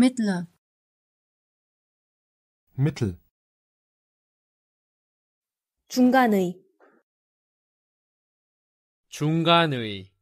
Mittel Mittel 중간의 중간의